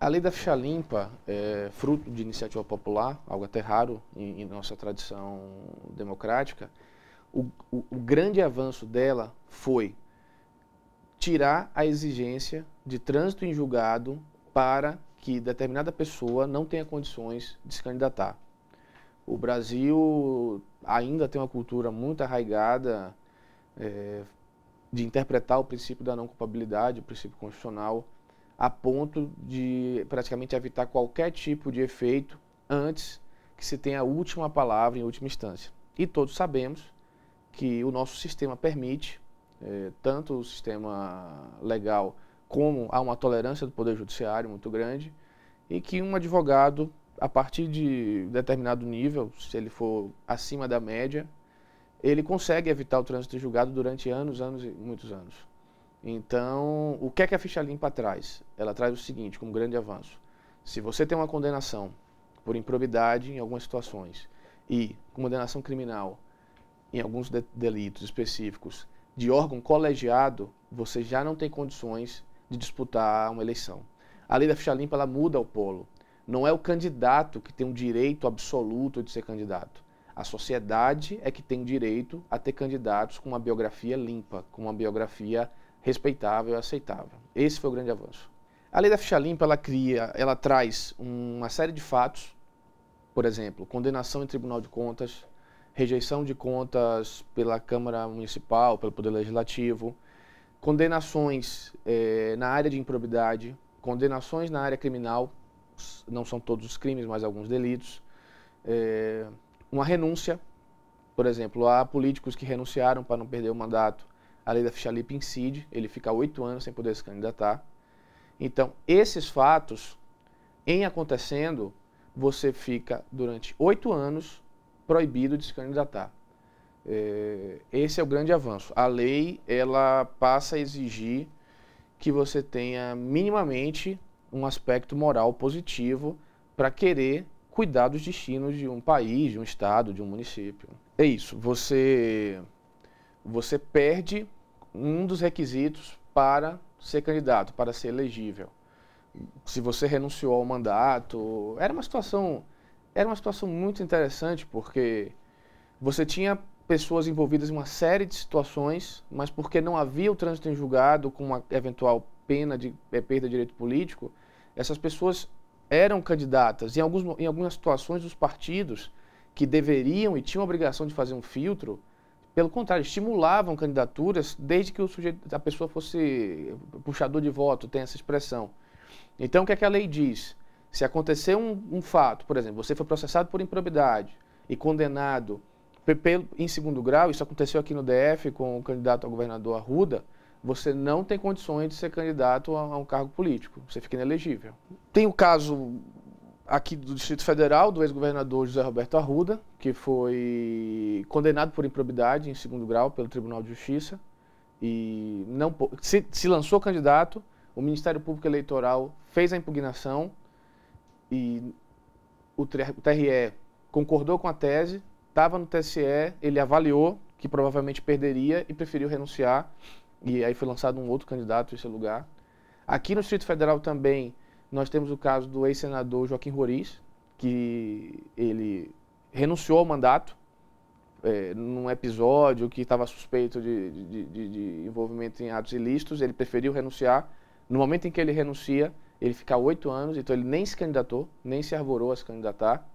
A lei da ficha limpa é fruto de iniciativa popular, algo até raro em, em nossa tradição democrática. O, o, o grande avanço dela foi tirar a exigência de trânsito em julgado para que determinada pessoa não tenha condições de se candidatar. O Brasil ainda tem uma cultura muito arraigada é, de interpretar o princípio da não culpabilidade, o princípio constitucional, a ponto de praticamente evitar qualquer tipo de efeito antes que se tenha a última palavra em última instância. E todos sabemos que o nosso sistema permite, eh, tanto o sistema legal como há uma tolerância do Poder Judiciário muito grande, e que um advogado, a partir de determinado nível, se ele for acima da média, ele consegue evitar o trânsito em julgado durante anos, anos e muitos anos. Então, o que é que a ficha limpa traz? Ela traz o seguinte, como grande avanço. Se você tem uma condenação por improbidade em algumas situações e condenação criminal em alguns de delitos específicos de órgão colegiado, você já não tem condições de disputar uma eleição. A lei da ficha limpa ela muda o polo. Não é o candidato que tem um direito absoluto de ser candidato. A sociedade é que tem o direito a ter candidatos com uma biografia limpa, com uma biografia limpa respeitável e aceitável. Esse foi o grande avanço. A lei da ficha limpa, ela cria, ela traz uma série de fatos, por exemplo, condenação em tribunal de contas, rejeição de contas pela Câmara Municipal, pelo Poder Legislativo, condenações eh, na área de improbidade, condenações na área criminal, não são todos os crimes, mas alguns delitos, eh, uma renúncia, por exemplo, há políticos que renunciaram para não perder o mandato, a lei da ficha limpa incide, ele fica oito anos sem poder se candidatar. Então, esses fatos, em acontecendo, você fica durante oito anos proibido de se candidatar. É, esse é o grande avanço. A lei ela passa a exigir que você tenha minimamente um aspecto moral positivo para querer cuidar dos destinos de um país, de um estado, de um município. É isso. Você você perde um dos requisitos para ser candidato, para ser elegível. Se você renunciou ao mandato, era uma situação era uma situação muito interessante porque você tinha pessoas envolvidas em uma série de situações, mas porque não havia o trânsito em julgado com uma eventual pena de é, perda de direito político, essas pessoas eram candidatas. Em, alguns, em algumas situações, os partidos que deveriam e tinham a obrigação de fazer um filtro pelo contrário, estimulavam candidaturas desde que o sujeito, a pessoa fosse puxador de voto, tem essa expressão. Então, o que, é que a lei diz? Se acontecer um, um fato, por exemplo, você foi processado por improbidade e condenado em segundo grau, isso aconteceu aqui no DF com o candidato ao governador Arruda, você não tem condições de ser candidato a, um cargo político, você fica inelegível. Tem o caso aqui do Distrito Federal, do ex-governador José Roberto Arruda, que foi condenado por improbidade em segundo grau pelo Tribunal de Justiça e não se, se lançou candidato, o Ministério Público Eleitoral fez a impugnação e o TRE concordou com a tese, estava no TSE, ele avaliou que provavelmente perderia e preferiu renunciar e aí foi lançado um outro candidato em seu lugar. Aqui no Distrito Federal também nós temos o caso do ex-senador Joaquim Roriz, que ele renunciou ao mandato é, num episódio que estava suspeito de, de, de, de, envolvimento em atos ilícitos, ele preferiu renunciar. No momento em que ele renuncia, ele fica oito anos, então ele nem se candidatou, nem se arvorou a se candidatar.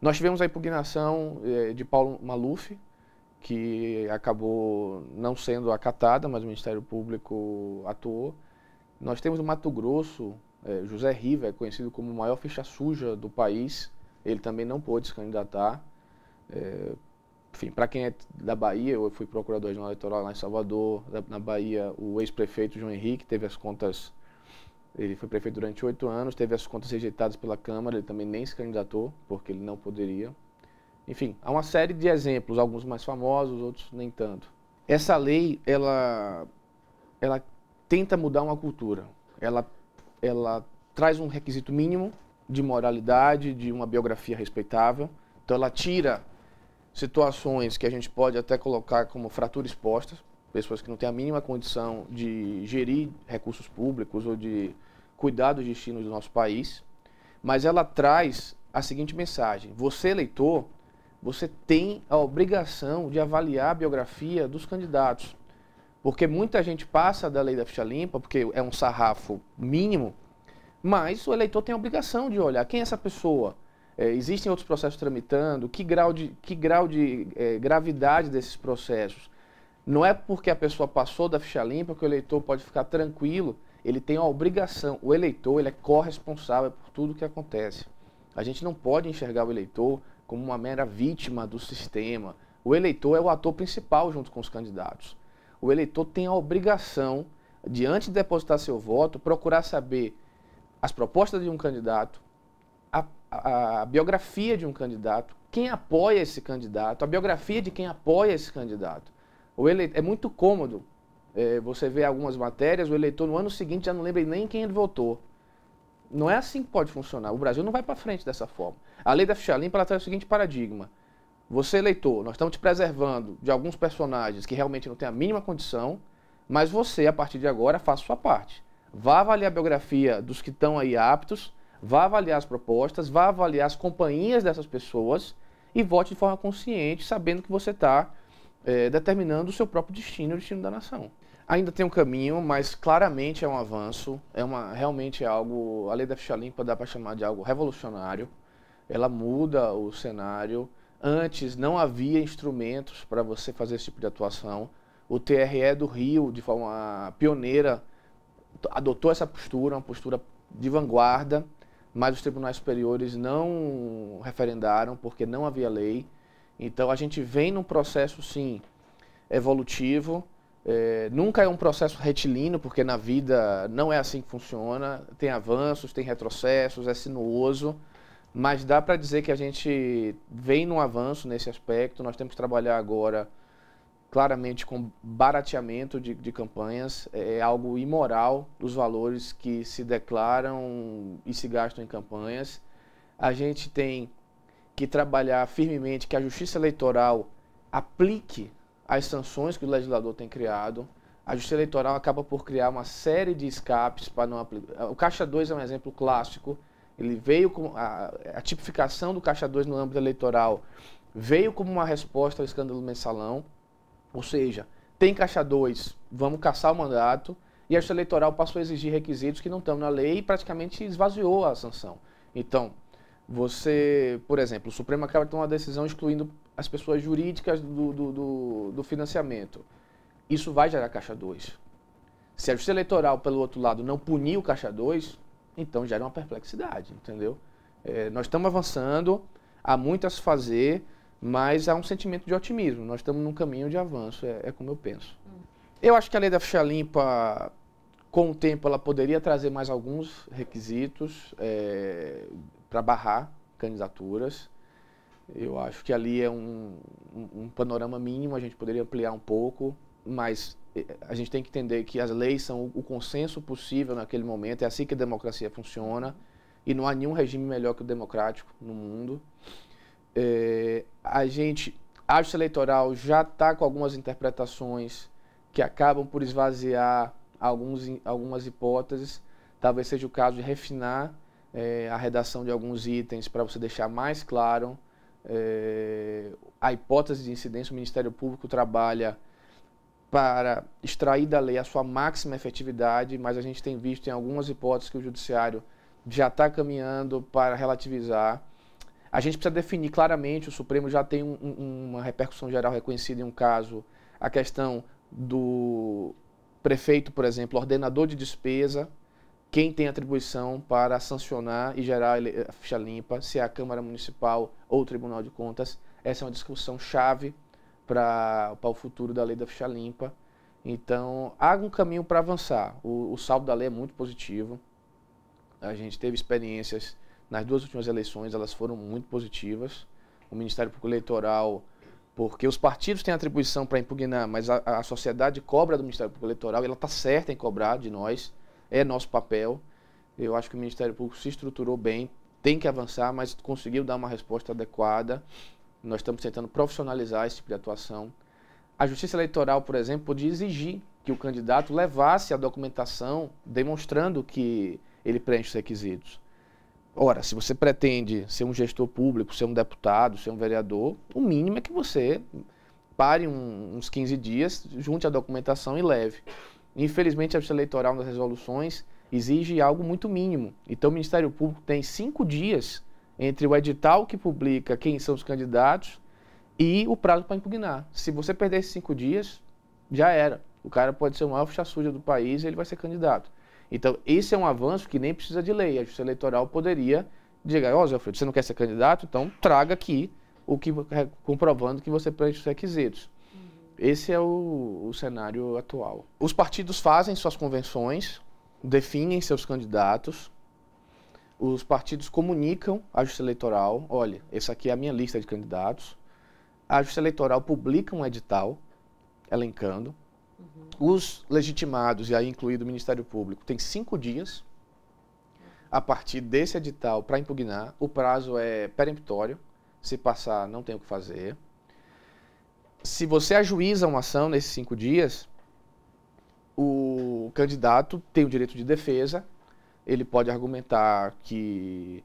Nós tivemos a impugnação é, de Paulo Maluf, que acabou não sendo acatada, mas o Ministério Público atuou. Nós temos o Mato Grosso, é, José Riva é conhecido como o maior ficha suja do país, ele também não pôde se candidatar. É, enfim, para quem é da Bahia, eu fui procurador regional eleitoral lá em Salvador, na Bahia, o ex-prefeito João Henrique teve as contas, ele foi prefeito durante oito anos, teve as contas rejeitadas pela Câmara, ele também nem se candidatou, porque ele não poderia. Enfim, há uma série de exemplos, alguns mais famosos, outros nem tanto. Essa lei, ela, ela tenta mudar uma cultura. Ela ela traz um requisito mínimo de moralidade, de uma biografia respeitável. Então ela tira situações que a gente pode até colocar como fratura expostas, pessoas que não têm a mínima condição de gerir recursos públicos ou de cuidar dos destinos do nosso país, mas ela traz a seguinte mensagem: você eleitor, você tem a obrigação de avaliar a biografia dos candidatos. Porque muita gente passa da lei da ficha limpa, porque é um sarrafo mínimo, mas o eleitor tem a obrigação de olhar quem é essa pessoa. É, existem outros processos tramitando, que grau de, que grau de é, gravidade desses processos. Não é porque a pessoa passou da ficha limpa que o eleitor pode ficar tranquilo. Ele tem a obrigação. O eleitor ele é corresponsável por tudo o que acontece. A gente não pode enxergar o eleitor como uma mera vítima do sistema. O eleitor é o ator principal junto com os candidatos o eleitor tem a obrigação de, antes de depositar seu voto, procurar saber as propostas de um candidato, a, a, a biografia de um candidato, quem apoia esse candidato, a biografia de quem apoia esse candidato. O eleitor, é muito cômodo é, você ver algumas matérias, o eleitor no ano seguinte já não lembra nem quem ele votou. Não é assim que pode funcionar. O Brasil não vai para frente dessa forma. A lei da ficha limpa ela traz o seguinte paradigma. Você, leitor, nós estamos te preservando de alguns personagens que realmente não têm a mínima condição, mas você, a partir de agora, faça sua parte. Vá avaliar a biografia dos que estão aí aptos, vá avaliar as propostas, vá avaliar as companhias dessas pessoas e vote de forma consciente, sabendo que você está é, determinando o seu próprio destino o destino da nação. Ainda tem um caminho, mas claramente é um avanço, é uma, realmente é algo, a lei da ficha limpa dá para chamar de algo revolucionário, ela muda o cenário, Antes não havia instrumentos para você fazer esse tipo de atuação. O TRE do Rio, de forma pioneira, adotou essa postura, uma postura de vanguarda, mas os tribunais superiores não referendaram porque não havia lei. Então a gente vem num processo, sim, evolutivo. É, nunca é um processo retilíneo, porque na vida não é assim que funciona. Tem avanços, tem retrocessos, é sinuoso. Mas dá para dizer que a gente vem num avanço nesse aspecto. Nós temos que trabalhar agora claramente com barateamento de, de, campanhas, é, é algo imoral dos valores que se declaram e se gastam em campanhas. A gente tem que trabalhar firmemente que a Justiça Eleitoral aplique as sanções que o legislador tem criado. A Justiça Eleitoral acaba por criar uma série de escapes para não aplicar. O Caixa 2 é um exemplo clássico ele veio com a, a tipificação do Caixa 2 no âmbito eleitoral veio como uma resposta ao escândalo mensalão, ou seja, tem Caixa 2, vamos caçar o mandato, e a Justiça Eleitoral passou a exigir requisitos que não estão na lei e praticamente esvaziou a sanção. Então, você, por exemplo, o Supremo acaba de tomar uma decisão excluindo as pessoas jurídicas do, do, do, do financiamento. Isso vai gerar Caixa 2. Se a Justiça Eleitoral, pelo outro lado, não punir o Caixa 2, então gera uma perplexidade, entendeu? É, nós estamos avançando, há muito a se fazer, mas há um sentimento de otimismo. Nós estamos num caminho de avanço, é, é como eu penso. Hum. Eu acho que a lei da ficha limpa, com o tempo, ela poderia trazer mais alguns requisitos é, para barrar candidaturas. Eu acho que ali é um, um, um panorama mínimo, a gente poderia ampliar um pouco, mas a gente tem que entender que as leis são o consenso possível naquele momento, é assim que a democracia funciona, e não há nenhum regime melhor que o democrático no mundo. É, a gente, a justiça eleitoral já está com algumas interpretações que acabam por esvaziar alguns, algumas hipóteses, talvez seja o caso de refinar é, a redação de alguns itens para você deixar mais claro é, a hipótese de incidência. O Ministério Público trabalha para extrair da lei a sua máxima efetividade, mas a gente tem visto em algumas hipóteses que o judiciário já está caminhando para relativizar. A gente precisa definir claramente, o Supremo já tem um, um, uma repercussão geral reconhecida em um caso, a questão do prefeito, por exemplo, ordenador de despesa, quem tem atribuição para sancionar e gerar a eh, ficha limpa, se é a Câmara Municipal ou o Tribunal de Contas. Essa é uma discussão chave para o futuro da lei da ficha limpa. Então, há um caminho para avançar. O, o, saldo da lei é muito positivo. A gente teve experiências nas duas últimas eleições, elas foram muito positivas. O Ministério Público Eleitoral, porque os partidos têm atribuição para impugnar, mas a, a sociedade cobra do Ministério Público Eleitoral, e ela está certa em cobrar de nós, é nosso papel. Eu acho que o Ministério Público se estruturou bem, tem que avançar, mas conseguiu dar uma resposta adequada. Nós estamos tentando profissionalizar esse tipo de atuação. A Justiça Eleitoral, por exemplo, podia exigir que o candidato levasse a documentação demonstrando que ele preenche os requisitos. Ora, se você pretende ser um gestor público, ser um deputado, ser um vereador, o mínimo é que você pare um, uns 15 dias, junte a documentação e leve. Infelizmente, a justiça eleitoral nas resoluções exige algo muito mínimo. Então, o Ministério Público tem cinco dias entre o edital que publica quem são os candidatos e o prazo para impugnar. Se você perder esses cinco dias, já era. O cara pode ser o maior ficha suja do país e ele vai ser candidato. Então, esse é um avanço que nem precisa de lei. A justiça eleitoral poderia dizer, ó, oh, Zé Alfredo, você não quer ser candidato? Então, traga aqui o que é, comprovando que você preenche os requisitos. Uhum. Esse é o, o cenário atual. Os partidos fazem suas convenções, definem seus candidatos, os partidos comunicam à Justiça Eleitoral, olha, essa aqui é a minha lista de candidatos. A Justiça Eleitoral publica um edital elencando. Uhum. Os legitimados, e aí incluído o Ministério Público, têm cinco dias a partir desse edital para impugnar. O prazo é peremptório. Se passar, não tem o que fazer. Se você ajuiza uma ação nesses cinco dias, o candidato tem o direito de defesa ele pode argumentar que,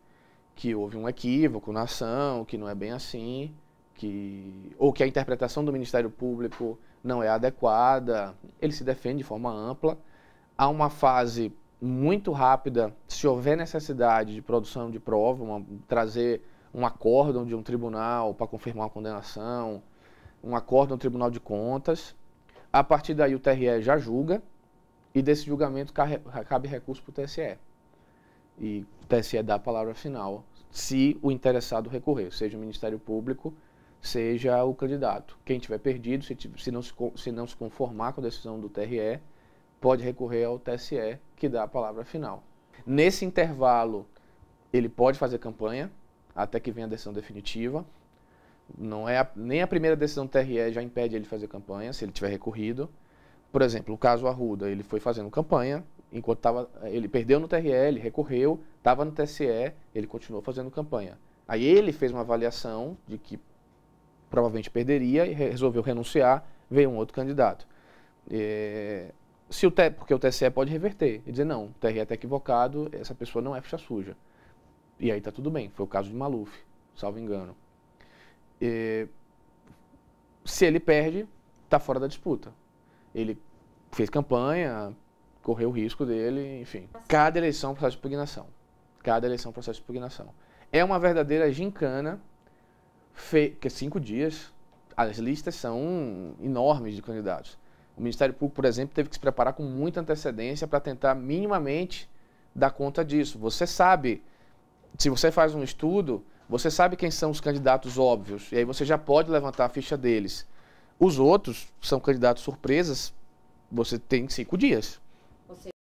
que houve um equívoco na ação, que não é bem assim, que, ou que a interpretação do Ministério Público não é adequada. Ele se defende de forma ampla. Há uma fase muito rápida, se houver necessidade de produção de prova, uma, trazer um acórdão de um tribunal para confirmar uma condenação, um acórdão do Tribunal de Contas. A partir daí o TRE já julga e desse julgamento cabe recurso para o TSE e o TSE é dá a palavra final, se o interessado recorrer, seja o Ministério Público, seja o candidato. Quem tiver perdido, se, se, não, se, se não se conformar com a decisão do TRE, pode recorrer ao TSE, que dá a palavra final. Nesse intervalo, ele pode fazer campanha, até que venha a decisão definitiva. Não é a, nem a primeira decisão do TRE já impede ele de fazer campanha, se ele tiver recorrido. Por exemplo, o caso Arruda, ele foi fazendo campanha, enquanto estava. Ele perdeu no TRL, recorreu, estava no TSE, ele continuou fazendo campanha. Aí ele fez uma avaliação de que provavelmente perderia e resolveu renunciar, veio um outro candidato. É, se o porque o TSE pode reverter e dizer, não, o TRE está equivocado, essa pessoa não é ficha suja. E aí está tudo bem, foi o caso de Maluf, salvo engano. É, se ele perde, está fora da disputa. Ele fez campanha, correr o risco dele, enfim. Cada eleição é um processo de impugnação. Cada eleição é um processo de impugnação. É uma verdadeira gincana, que é cinco dias, as listas são enormes de candidatos. O Ministério Público, por exemplo, teve que se preparar com muita antecedência para tentar minimamente dar conta disso. Você sabe, se você faz um estudo, você sabe quem são os candidatos óbvios, e aí você já pode levantar a ficha deles. Os outros são candidatos surpresas, você tem cinco dias. O sea,